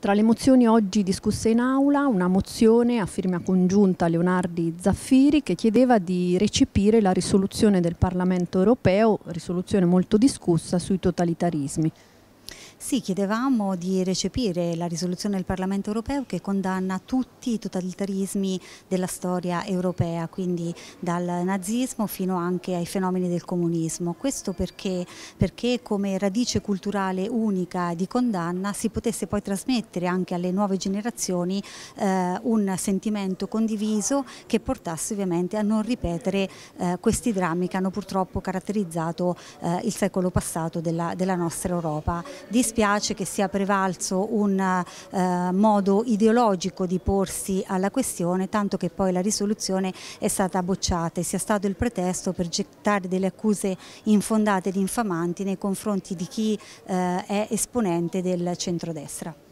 Tra le mozioni oggi discusse in aula una mozione a firma congiunta Leonardi Zaffiri che chiedeva di recepire la risoluzione del Parlamento europeo, risoluzione molto discussa sui totalitarismi. Sì, chiedevamo di recepire la risoluzione del Parlamento europeo che condanna tutti i totalitarismi della storia europea, quindi dal nazismo fino anche ai fenomeni del comunismo. Questo perché, perché come radice culturale unica di condanna si potesse poi trasmettere anche alle nuove generazioni eh, un sentimento condiviso che portasse ovviamente a non ripetere eh, questi drammi che hanno purtroppo caratterizzato eh, il secolo passato della, della nostra Europa. Di dispiace che sia prevalso un eh, modo ideologico di porsi alla questione, tanto che poi la risoluzione è stata bocciata e sia stato il pretesto per gettare delle accuse infondate ed infamanti nei confronti di chi eh, è esponente del centrodestra.